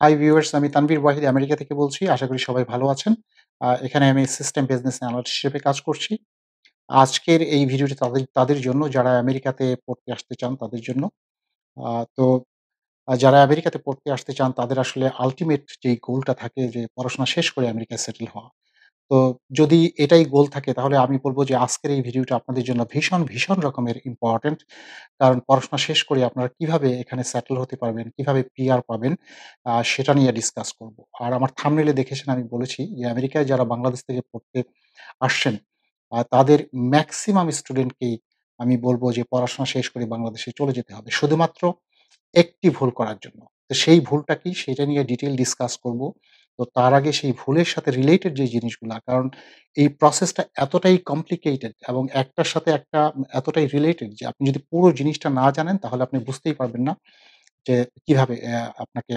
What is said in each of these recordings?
hi viewers আমি Tanvir Wahid America থেকে বলছি আশা করি সবাই ভালো আছেন এখানে আমি সিস্টেম বিজনেস অ্যানালিস্ট হিসেবে কাজ করছি আজকের এই ভিডিওটি তাদের তাদের জন্য যারা আমেরিকাতে পড়তে আসতে চান তাদের জন্য তো যারা আমেরিকাতে পড়তে আসতে চান তাদের আসলে আলটিমেট যে গোলটা থাকে যে পড়াশোনা শেষ করে আমেরিকায় সেটেল হওয়া তো যদি এটাই গোল থাকে তাহলে আমি বলবো যে আজকের এই ভিডিওটা আপনাদের জন্য ভীষণ ভীষণ রকমের ইম্পর্টেন্ট কারণ পড়াশোনা শেষ করে আপনারা কিভাবে এখানে সেটেল হতে পারবেন কিভাবে পিআর পাবেন সেটা নিয়ে ডিসকাস করব আর আমার থামনেলে দেখেছেন আমি বলেছি যে আমেরিকায় যারা বাংলাদেশ থেকে পড়তে আসছেন তাদের ম্যাক্সিমাম স্টুডেন্টকেই আমি বলবো যে পড়াশোনা শেষ করে বাংলাদেশে চলে যেতে হবে শুধুমাত্র একটি ভুল করার জন্য তো সেই ভুলটা কি সেটা নিয়ে ডিটেল ডিসকাস করব তো তার আগে সেই ভুলের সাথে রিলেটেড যে জিনিসগুলা কারণ এই প্রসেসটা এতটাই কমপ্লিকেটেড এবং একটার সাথে একটা এতটাই রিলেটেড যে আপনি যদি পুরো জিনিসটা না জানেন তাহলে আপনি বুঝতেই পারবেন না যে কিভাবে আপনাকে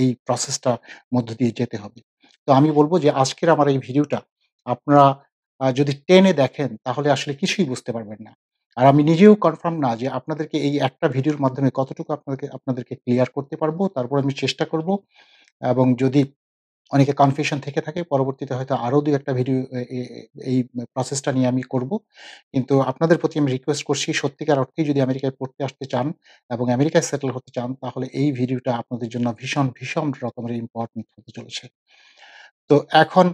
এই প্রসেসটা মধ্য দিয়ে যেতে হবে তো আমি বলবো যে আজকের আমার এই ভিডিওটা আপনারা যদি টেনে দেখেন তাহলে আসলে কিছুই বুঝতে পারবেন না আর আমি নিজেও কনফার্ম না যে আপনাদেরকে এই একটা ভিডিওর মাধ্যমে কতটুকু আপনাদেরকে আপনাদেরকে ক্লিয়ার করতে পারবো তারপর আমি চেষ্টা করব এবং যদি অনেকে কনফিউশন থেকে থাকে পরবর্তীতে হয়তো আরও দু একটা ভিডিও এই প্রসেসটা নিয়ে আমি করব কিন্তু আপনাদের প্রতি আমি রিকোয়েস্ট করছি সত্যিকার অর্থেই যদি আমেরিকায় পড়তে আসতে চান এবং আমেরিকায় সেটেল হতে চান তাহলে এই ভিডিওটা আপনাদের জন্য ভীষণ ভীষণ রকমের ইম্পর্টেন্ট হতে চলেছে তো এখন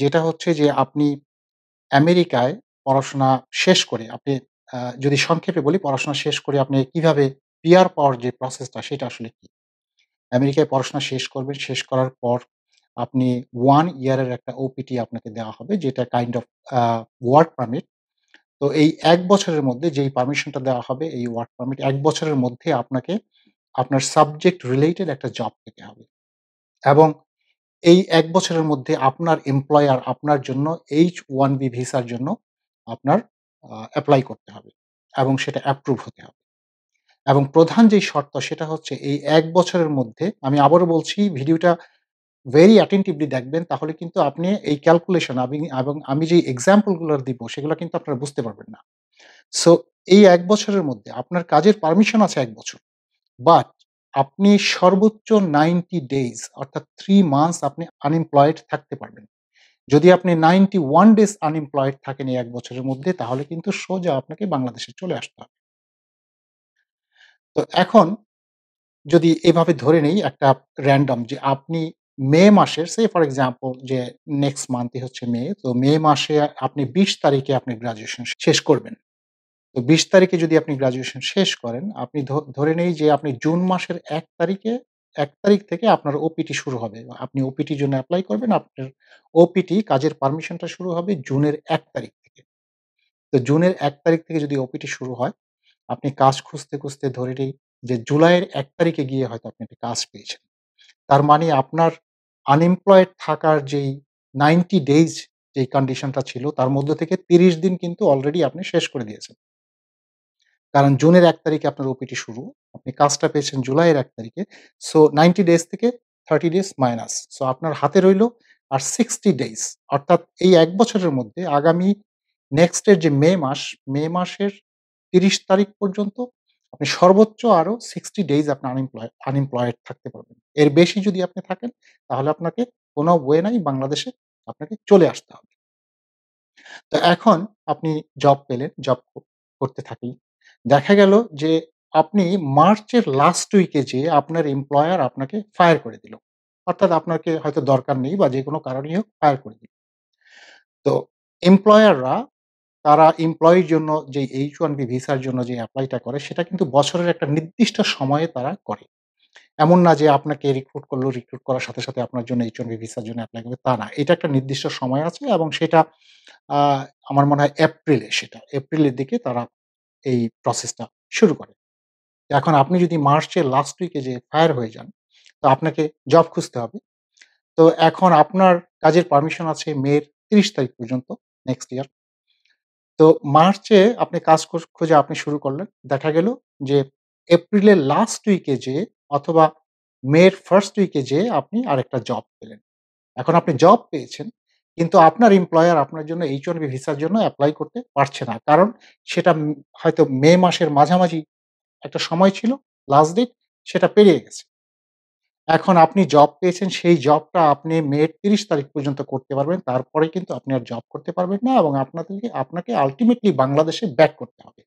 যেটা হচ্ছে যে আপনি আমেরিকায় পড়াশোনা শেষ করে আপনি যদি সংক্ষেপে বলি পড়াশোনা শেষ করে আপনি কিভাবে পিয়ার পাওয়ার যে প্রসেসটা সেটা আসলে কি আমেরিকায় পড়াশোনা শেষ করবেন শেষ করার পর আপনি ওয়ান ইয়ারের একটা ওপিটি আপনাকে দেওয়া হবে যেটা কাইন্ড অফ ওয়ার্ক পারমিট তো এই এক বছরের মধ্যে যেই পারমিশনটা দেওয়া হবে এই ওয়ার্ক পারমিট এক বছরের মধ্যে আপনাকে আপনার সাবজেক্ট রিলেটেড একটা জব পেতে হবে এবং এই এক বছরের মধ্যে আপনার এমপ্লয়ার আপনার জন্য এইচ ওয়ান বি ভিসার জন্য আপনার অ্যাপ্লাই করতে হবে এবং সেটা অ্যাপ্রুভ হতে হবে এবং প্রধান যে শর্ত সেটা হচ্ছে এই এক বছরের মধ্যে আমি আবারও বলছি ভিডিওটা ভেরি অ্যাটেন্টিভলি দেখবেন তাহলে কিন্তু আপনি এই ক্যালকুলেশন আমি এবং আমি যে এক্সাম্পলগুলো দিব সেগুলো কিন্তু আপনারা বুঝতে পারবেন না সো এই এক বছরের মধ্যে আপনার কাজের পারমিশন আছে এক বছর বাট আপনি সর্বোচ্চ নাইনটি ডেজ অর্থাৎ থ্রি মান্থস আপনি আনএমপ্লয়েড থাকতে পারবেন যদি আপনি নাইনটি ওয়ান ডেজ আনএমপ্লয়েড থাকেন এই এক বছরের মধ্যে তাহলে কিন্তু সোজা আপনাকে বাংলাদেশে চলে আসতে হবে তো এখন যদি এভাবে ধরে নেই একটা র্যান্ডম যে আপনি মে মাসের সে ফর এক্সাম্পল যে নেক্সট মান্থই হচ্ছে মে তো মে মাসে আপনি বিশ তারিখে আপনি গ্রাজুয়েশন শেষ করবেন তো বিশ তারিখে যদি আপনি গ্রাজুয়েশন শেষ করেন আপনি ধরে নেই যে আপনি জুন মাসের এক তারিখে এক তারিখ থেকে আপনার ওপিটি শুরু হবে আপনি ওপিটির জন্য অ্যাপ্লাই করবেন আপনার ওপিটি কাজের পারমিশনটা শুরু হবে জুনের এক তারিখ থেকে তো জুনের এক তারিখ থেকে যদি ওপিটি শুরু হয় আপনি কাজ খুঁজতে খুঁজতে ধরে নেই যে জুলাইয়ের এক তারিখে গিয়ে হয়তো আপনি একটা কাজ পেয়েছেন তার মানে আপনার আনএমপ্লয়েড থাকার যেই নাইনটি ডেজ যেই কন্ডিশনটা ছিল তার মধ্যে থেকে তিরিশ দিন কিন্তু অলরেডি আপনি শেষ করে দিয়েছেন কারণ জুনের এক তারিখে আপনার ওপিটি শুরু আপনি কাজটা পেয়েছেন জুলাইয়ের এক তারিখে সো নাইনটি ডেজ থেকে থার্টি ডেজ মাইনাস সো আপনার হাতে রইল আর সিক্সটি ডেজ অর্থাৎ এই এক বছরের মধ্যে আগামী নেক্সটের যে মে মাস মে মাসের তিরিশ তারিখ পর্যন্ত আপনি সর্বোচ্চ আরো সিক্সটি ডেজ আপনি আনএমপ্লয় আনএমপ্লয়েড থাকতে পারবেন এর বেশি যদি আপনি থাকেন তাহলে আপনাকে কোনো ওয়ে নাই বাংলাদেশে আপনাকে চলে আসতে হবে তো এখন আপনি জব পেলেন জব করতে থাকি দেখা গেল যে আপনি মার্চের লাস্ট উইকে যে আপনার এমপ্লয়ার আপনাকে ফায়ার করে দিল অর্থাৎ আপনাকে হয়তো দরকার নেই বা যে কোনো কারণেই হোক ফায়ার করে দিল তো এমপ্লয়াররা তারা এমপ্লয়ির জন্য যে এইচ ওয়ান বি ভিসার জন্য যে অ্যাপ্লাইটা করে সেটা কিন্তু বছরের একটা নির্দিষ্ট সময়ে তারা করে এমন না যে আপনাকে রিক্রুট করলো রিক্রুট করার সাথে সাথে আপনার জন্য এইচ ওয়ান বি ভিসার জন্য অ্যাপ্লাই করবে তা না এটা একটা নির্দিষ্ট সময় আছে এবং সেটা আমার মনে হয় এপ্রিলে সেটা এপ্রিলের দিকে তারা এই প্রসেসটা শুরু করে এখন আপনি যদি মার্চের লাস্ট উইকে যে ফায়ার হয়ে যান তো আপনাকে জব খুঁজতে হবে তো এখন আপনার কাজের পারমিশন আছে মের তিরিশ তারিখ পর্যন্ত নেক্সট ইয়ার তো মার্চে আপনি কাজ খুঁজে আপনি শুরু করলেন দেখা গেল যে এপ্রিলের লাস্ট উইকে যে অথবা মের ফার্স্ট উইকে যে আপনি আরেকটা জব পেলেন এখন আপনি জব পেয়েছেন কিন্তু আপনার এমপ্লয়ার আপনার জন্য এইচ ওয়ান ভিসার জন্য অ্যাপ্লাই করতে পারছে না কারণ সেটা হয়তো মে মাসের মাঝামাঝি একটা সময় ছিল লাস্ট ডেট সেটা পেরিয়ে গেছে এখন আপনি জব পেয়েছেন সেই জবটা আপনি মে তিরিশ তারিখ পর্যন্ত করতে পারবেন তারপরে কিন্তু আপনি আর জব করতে পারবেন না এবং আপনাদেরকে আপনাকে আলটিমেটলি বাংলাদেশে ব্যাক করতে হবে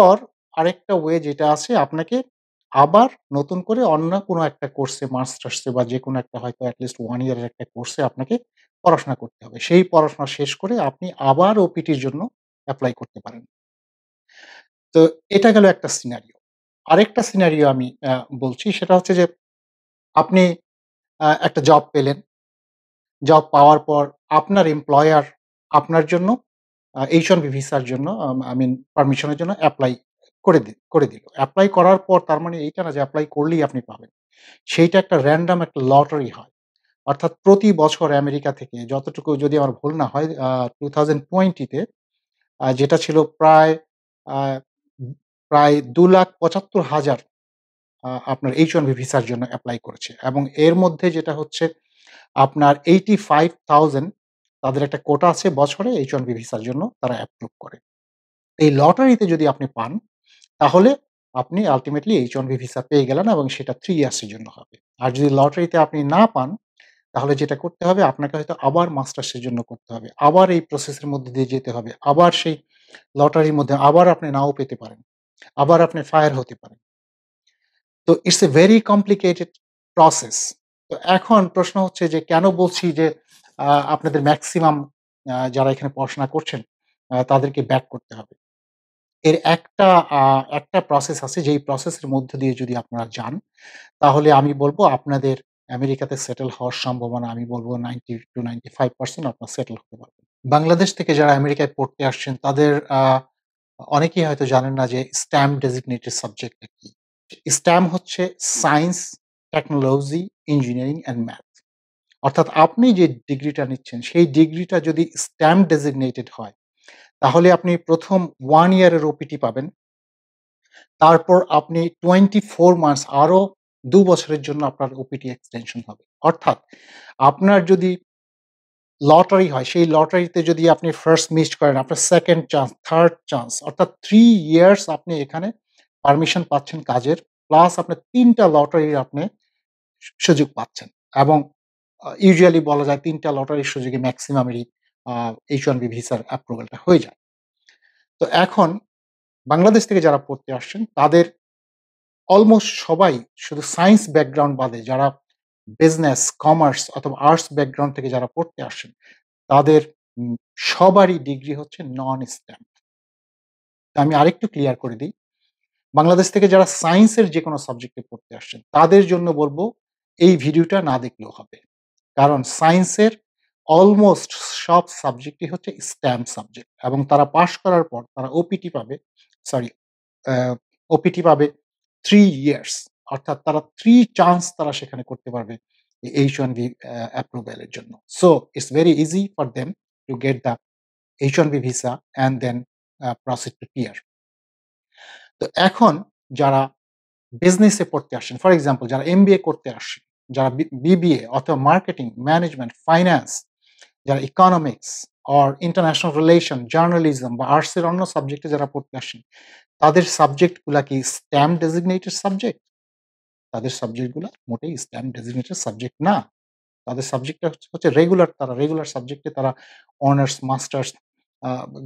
অর আরেকটা ওয়ে যেটা আছে আপনাকে আবার নতুন করে অন্য কোনো একটা কোর্সে মাস্টার্সে বা যে কোনো একটা হয়তো অ্যাটলিস্ট ওয়ান ইয়ারের একটা কোর্সে আপনাকে পড়াশোনা করতে হবে সেই পড়াশোনা শেষ করে আপনি আবার ওপিটির জন্য অ্যাপ্লাই করতে পারেন তো এটা গেল একটা সিনারি আরেকটা সিনারিও আমি বলছি সেটা হচ্ছে যে আপনি একটা জব পেলেন জব পাওয়ার পর আপনার এমপ্লয়ার আপনার জন্য এইচনবি ভিসার জন্য আই মিন পারমিশনের জন্য অ্যাপ্লাই করে দি করে দিল অ্যাপ্লাই করার পর তার মানে এইটা না যে অ্যাপ্লাই করলেই আপনি পাবেন সেইটা একটা র্যান্ডাম একটা লটারি হয় অর্থাৎ প্রতি বছর আমেরিকা থেকে যতটুকু যদি আমার ভুল না হয় টু থাউজেন্ড টোয়েন্টিতে যেটা ছিল প্রায় প্রায় দু লাখ পঁচাত্তর হাজার আপনার এইচ ওয়ান ভিসার জন্য অ্যাপ্লাই করেছে এবং এর মধ্যে যেটা হচ্ছে আপনার এইটি ফাইভ থাউজেন্ড তাদের একটা কোটা আছে বছরে এইচ ওয়ান ভিসার জন্য তারা অ্যাপ্রুভ করে এই লটারিতে যদি আপনি পান তাহলে আপনি আলটিমেটলি এইচ ওয়ান ভিসা পেয়ে গেলেন এবং সেটা থ্রি ইয়ার্সের জন্য হবে আর যদি লটারিতে আপনি না পান তাহলে যেটা করতে হবে আপনাকে হয়তো আবার মাস্টার্সের জন্য করতে হবে আবার এই প্রসেসের মধ্যে দিয়ে যেতে হবে আবার সেই লটারির মধ্যে আবার আপনি নাও পেতে পারেন আবার আপনি ফায়ার হতে পারেন তো it's a very complicated process তো এখন প্রশ্ন হচ্ছে যে কেন বলছি যে আপনাদের ম্যাক্সিমাম যারা এখানে পড়াশোনা করছেন তাদেরকে ব্যাক করতে হবে এর একটা একটা প্রসেস আছে যেই প্রসেসের মধ্য দিয়ে যদি আপনারা যান তাহলে আমি বলবো আপনাদের আমেরিকাতে সেটেল হওয়ার সম্ভাবনা আমি বলবো ninety two ninety five percent আপনার সেটেল হতে পারবেন বাংলাদেশ থেকে যারা আমেরিকায় পড়তে আসছেন তাদের অনেকেই হয়তো জানেন না যে স্ট্যাম ডেজিগনেটেড সাবজেক্টটা কি স্ট্যাম হচ্ছে science technology engineering and math অর্থাৎ আপনি যে ডিগ্রিটা নিচ্ছেন সেই ডিগ্রিটা যদি স্ট্যাম ডেজিগনেটেড হয় তাহলে আপনি প্রথম ওয়ান ইয়ারের ওপিটি পাবেন তারপর আপনি টোয়েন্টি ফোর মান্থস আরও দু বছরের জন্য আপনার ওপিটি এক্সটেনশন হবে অর্থাৎ আপনার যদি লটারি হয় সেই লটারিতে যদি আপনি ফার্স্ট মিস করেন আপনার সেকেন্ড চান্স থার্ড চান্স অর্থাৎ থ্রি ইয়ার্স আপনি এখানে পারমিশন পাচ্ছেন কাজের প্লাস আপনার তিনটা লটারির আপনি সুযোগ পাচ্ছেন এবং ইউজুয়ালি বলা যায় তিনটা লটারির সুযোগে ম্যাক্সিমামেরই এইচ ওয়ান বি ভিসার অ্যাপ্রুভালটা হয়ে যায় তো এখন বাংলাদেশ থেকে যারা পড়তে আসছেন তাদের অলমোস্ট সবাই শুধু সায়েন্স ব্যাকগ্রাউন্ড বাদে যারা বিজনেস কমার্স অথবা আর্টস ব্যাকগ্রাউন্ড থেকে যারা পড়তে আসেন তাদের সবারই ডিগ্রি হচ্ছে নন স্ট্যাম্প আমি আরেকটু ক্লিয়ার করে দিই বাংলাদেশ থেকে যারা সায়েন্সের যে কোনো সাবজেক্টে পড়তে আসছেন তাদের জন্য বলবো এই ভিডিওটা না দেখলেও হবে কারণ সায়েন্সের অলমোস্ট সব সাবজেক্টই হচ্ছে স্ট্যাম্প সাবজেক্ট এবং তারা পাশ করার পর তারা ওপিটি পাবে সরি ওপিটি পাবে থ্রি ইয়ার্স অর্থাৎ তারা থ্রি চান্স তারা সেখানে করতে পারবে এইচ ওয়ান বি এর জন্য so it's very easy for them to get the H one B visa and then proceed to PR তো এখন যারা বিজনেসে পড়তে আসেন ফর এক্সাম্পল যারা এম করতে আসেন যারা বিবিএ অথবা মার্কেটিং ম্যানেজমেন্ট ফাইন্যান্স যারা economics or international relation journalism বা আর্টসের অন্য সাবজেক্টে যারা পড়তে আসেন তাদের সাবজেক্টগুলা কি স্ট্যাম্প ডেজিগনেটেড সাবজেক্ট তাদের সাবজেক্টগুলো মোটেই ইসলাম ডেজিগনেটেড সাবজেক্ট না তাদের সাবজেক্টটা হচ্ছে রেগুলার তারা রেগুলার সাবজেক্টে তারা অনার্স মাস্টার্স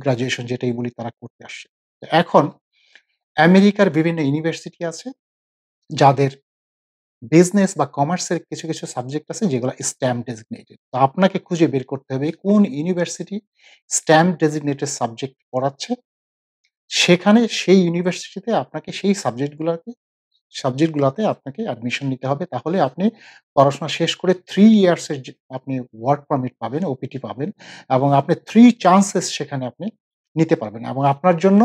গ্রাজুয়েশন যেটাই বলি তারা করতে আসছে এখন আমেরিকার বিভিন্ন ইউনিভার্সিটি আছে যাদের বিজনেস বা কমার্সের কিছু কিছু সাবজেক্ট আছে যেগুলো স্ট্যাম্প ডেজিগনেটেড তো আপনাকে খুঁজে বের করতে হবে কোন ইউনিভার্সিটি স্ট্যাম্প ডেজিগনেটেড সাবজেক্ট পড়াচ্ছে সেখানে সেই ইউনিভার্সিটিতে আপনাকে সেই সাবজেক্টগুলোকে সাবজেক্টগুলোতে আপনাকে অ্যাডমিশন নিতে হবে তাহলে আপনি পড়াশোনা শেষ করে থ্রি ইয়ার্সের আপনি ওয়ার্ক পারমিট পাবেন ওপিটি পাবেন এবং আপনি থ্রি চান্সেস সেখানে আপনি নিতে পারবেন এবং আপনার জন্য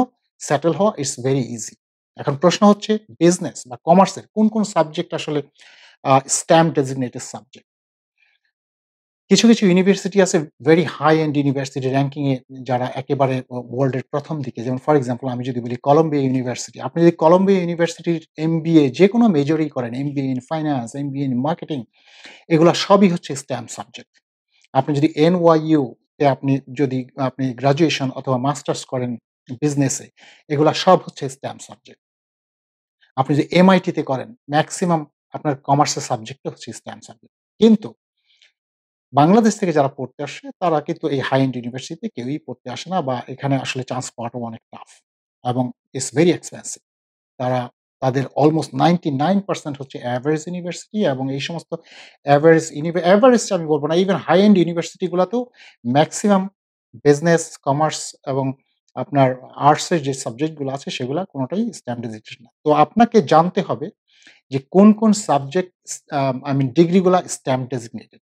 সেটেল হওয়া ইটস ভেরি ইজি এখন প্রশ্ন হচ্ছে বিজনেস বা কমার্সের কোন কোন সাবজেক্ট আসলে স্ট্যাম্প ডেজিগনেটেড সাবজেক্ট কিছু কিছু ইউনিভার্সিটি আছে ভেরি হাই এন্ড ইউনিভার্সিটি র্যাঙ্কিংয়ে যারা একেবারে ওয়ার্ল্ডের প্রথম দিকে যেমন ফর এক্সাম্পল আমি যদি বলি কলম্বিয়া ইউনিভার্সিটি আপনি যদি কলম্বিয়া ইউনিভার্সিটির এম যে কোনো মেজরই করেন M in finance M in marketing এগুলো সবই হচ্ছে স্ট্যাম্প সাবজেক্ট আপনি যদি এন তে আপনি যদি আপনি গ্রাজুয়েশন অথবা মাস্টার্স করেন বিজনেসে এগুলো সব হচ্ছে স্ট্যাম্প সাবজেক্ট আপনি যদি এমআইটিতে করেন ম্যাক্সিমাম আপনার কমার্সের সাবজেক্টটা হচ্ছে স্ট্যাম্প সাবজেক্ট কিন্তু বাংলাদেশ থেকে যারা পড়তে আসে তারা কিন্তু এই হাই এন্ড ইউনিভার্সিটিতে কেউই পড়তে আসে না বা এখানে আসলে চান্স পাওয়াটাও অনেক টাফ এবং ইটস ভেরি এক্সপেন্সিভ তারা তাদের অলমোস্ট নাইনটি নাইন পার্সেন্ট হচ্ছে অ্যাভারেজ ইউনিভার্সিটি এবং এই সমস্ত অ্যাভারেজ অ্যাভারেজ আমি বলবো না ইভেন হাই এন্ড ইউনিভার্সিটিগুলোতেও ম্যাক্সিমাম বিজনেস কমার্স এবং আপনার আর্টসের যে সাবজেক্টগুলো আছে সেগুলো কোনোটাই স্ট্যান্ডার্ডাইজেশন না তো আপনাকে জানতে হবে যে কোন কোন সাবজেক্ট আই মিন ডিগ্রিগুলো স্ট্যাম্প ডেজিগনেটেড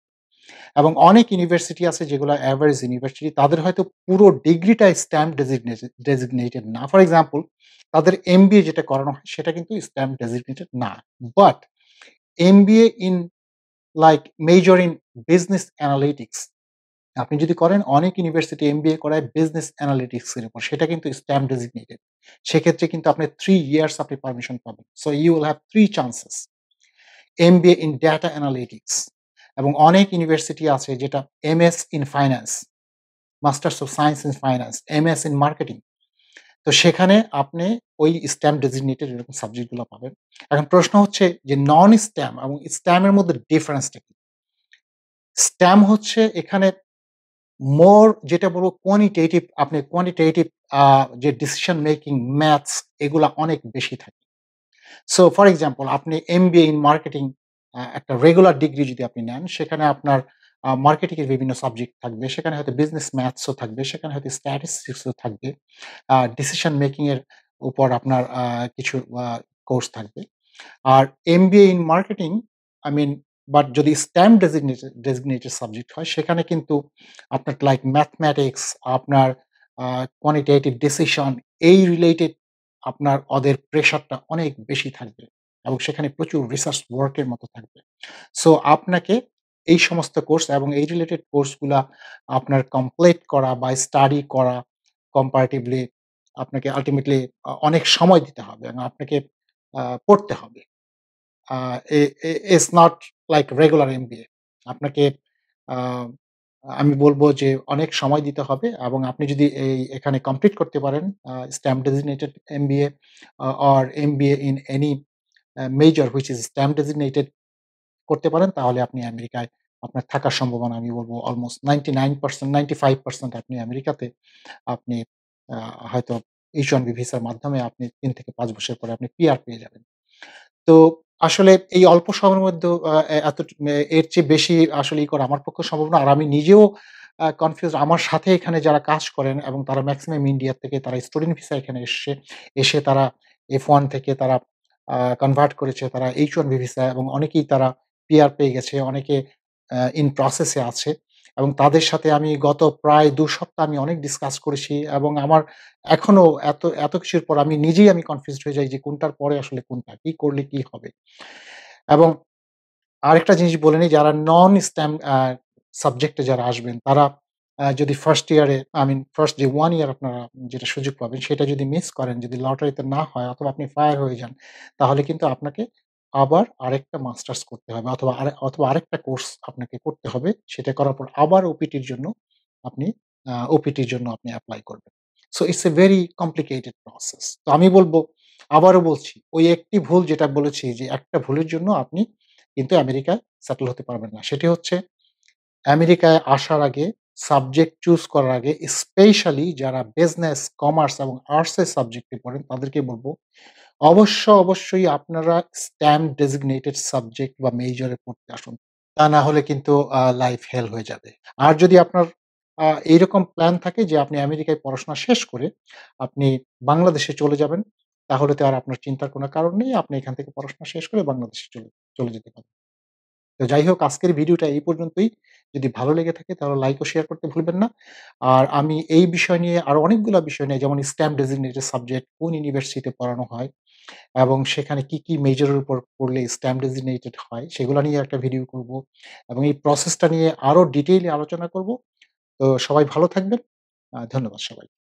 এবং অনেক ইউনিভার্সিটি আছে যেগুলো অ্যাভারেজ ইউনিভার্সিটি তাদের হয়তো পুরো ডিগ্রিটা স্ট্যাম্প ডেজিগনেটেড ডেজিগনেটেড না ফর এক্সাম্পল তাদের এম যেটা করানো হয় সেটা কিন্তু স্ট্যাম্প ডেজিগনেটেড না but M in like major in business analytics আপনি যদি করেন অনেক ইউনিভার্সিটি এম করায় বিজনেস অ্যানালিটিক্সের উপর সেটা কিন্তু স্ট্যাম্প ডেজিগনেটেড সেক্ষেত্রে কিন্তু আপনি থ্রি ইয়ার্স আপনি পারমিশন পাবেন so you will have three chances M in data analytics এবং অনেক ইউনিভার্সিটি আছে যেটা M S in finance masters of science in finance M S in marketing তো সেখানে আপনি ওই স্ট্যাম্প ডেজিগনেটেড এরকম সাবজেক্টগুলো পাবেন এখন প্রশ্ন হচ্ছে যে নন স্ট্যাম্প এবং স্ট্যামের মধ্যে ডিফারেন্সটা কি স্ট্যাম্প হচ্ছে এখানে মোর যেটা বলবো কোয়ান্টিটেটিভ আপনি কোয়ান্টিটেটিভ যে ডিসিশন মেকিং ম্যাথস এগুলো অনেক বেশি থাকে সো ফর এক্সাম্পল আপনি এম বি ইন মার্কেটিং একটা রেগুলার ডিগ্রি যদি আপনি নেন সেখানে আপনার মার্কেটিংয়ের বিভিন্ন সাবজেক্ট থাকবে সেখানে হয়তো বিজনেস ম্যাথসও থাকবে সেখানে হয়তো স্ট্যাটিস্টিক্সও থাকবে ডিসিশন মেকিংয়ের উপর আপনার কিছু কোর্স থাকবে আর M in marketing I mean but যদি স্ট্যাম্প ডেজিগনেটেড ডেজিগনেটেড সাবজেক্ট হয় সেখানে কিন্তু আপনার লাইক ম্যাথমেটিক্স আপনার কোয়ান্টিটেটিভ ডিসিশন এই রিলেটেড আপনার ওদের প্রেশারটা অনেক বেশি থাকবে এবং সেখানে প্রচুর রিসার্চ ওয়ার্কের মতো থাকবে সো আপনাকে এই সমস্ত কোর্স এবং এই রিলেটেড কোর্সগুলা আপনার কমপ্লিট করা বা স্টাডি করা কম্পারেটিভলি আপনাকে আলটিমেটলি অনেক সময় দিতে হবে এবং আপনাকে পড়তে হবে it's not like regular M আপনাকে আমি বলবো যে অনেক সময় দিতে হবে এবং আপনি যদি এই এখানে কমপ্লিট করতে পারেন STEM designated M B A or M B A in any major which is STEM designated করতে পারেন তাহলে আপনি আমেরিকায় আপনার থাকার সম্ভাবনা আমি বলবো almost ninety nine percent ninety five percent আপনি আমেরিকাতে আপনি হয়তো এইচ বি ভিসার মাধ্যমে আপনি তিন থেকে পাঁচ বছর পরে আপনি পিআর পেয়ে যাবেন তো আসলে এই অল্প সময়ের মধ্যে এত এর চেয়ে বেশি আসলে ই করা আমার পক্ষে সম্ভব না আর আমি নিজেও কনফিউজ আমার সাথে এখানে যারা কাজ করেন এবং তারা ম্যাক্সিমাম ইন্ডিয়ার থেকে তারা স্টুডেন্ট ভিসা এখানে এসে এসে তারা এফ ওয়ান থেকে তারা কনভার্ট করেছে তারা এইচ ওয়ান ভিভিসা ভিসা এবং অনেকেই তারা পিআর পেয়ে গেছে অনেকে ইন প্রসেসে আছে এবং তাদের সাথে আমি গত প্রায় দু সপ্তাহ আমি অনেক ডিসকাস করেছি এবং আমার এখনো এত এত কিছুর পর আমি নিজেই আমি কনফিউজ হয়ে যাই যে কোনটার পরে আসলে কোনটা কি করলে কি হবে এবং আরেকটা জিনিস বলে নিই যারা নন স্ট্যাম্প সাবজেক্টে যারা আসবেন তারা যদি ফার্স্ট ইয়ারে আই মিন ফার্স্ট যে ওয়ান ইয়ার আপনারা যেটা সুযোগ পাবেন সেটা যদি মিস করেন যদি লটারিতে না হয় অথবা আপনি ফায়ার হয়ে যান তাহলে কিন্তু আপনাকে আবার আরেকটা মাস্টার্স করতে হবে অথবা অথবা আরেকটা কোর্স আপনাকে করতে হবে সেটা করার পর আবার ওপিটির জন্য আপনি ওপিটির জন্য আপনি অ্যাপ্লাই করবেন so it's a very complicated process তো আমি বলবো আবারও বলছি ওই একটি ভুল যেটা বলেছি যে একটা ভুলের জন্য আপনি কিন্তু আমেরিকায় সেটেল হতে পারবেন না সেটি হচ্ছে আমেরিকায় আসার আগে সাবজেক্ট চুজ করার আগে স্পেশালি যারা বিজনেস কমার্স এবং আর্টসের সাবজেক্টে পড়েন তাদেরকে বলবো অবশ্য অবশ্যই আপনারা স্ট্যাম্প ডেজিগনেটেড সাবজেক্ট বা মেজরে পড়তে আসুন তা না হলে কিন্তু লাইফ হেল হয়ে যাবে আর যদি আপনার এইরকম প্ল্যান থাকে যে আপনি আমেরিকায় পড়াশোনা শেষ করে আপনি বাংলাদেশে চলে যাবেন তাহলে তো আর আপনার চিন্তার কোনো কারণ নেই আপনি এখান থেকে পড়াশোনা শেষ করে বাংলাদেশে চলে চলে যেতে পারেন তো যাই হোক আজকের ভিডিওটা এই পর্যন্তই যদি ভালো লেগে থাকে তাহলে লাইক ও শেয়ার করতে ভুলবেন না আর আমি এই বিষয় নিয়ে আরও অনেকগুলো বিষয় নিয়ে যেমন স্ট্যাম্প ডেজিগনেটেড সাবজেক্ট কোন ইউনিভার্সিটিতে পড়ানো হয় এবং সেখানে কি কি মেজরের উপর পড়লে স্ট্যাম্প ডেজিগনেটেড হয় সেগুলো নিয়ে একটা ভিডিও করব এবং এই প্রসেসটা নিয়ে আরও ডিটেইলে আলোচনা করব তো সবাই ভালো থাকবেন ধন্যবাদ সবাই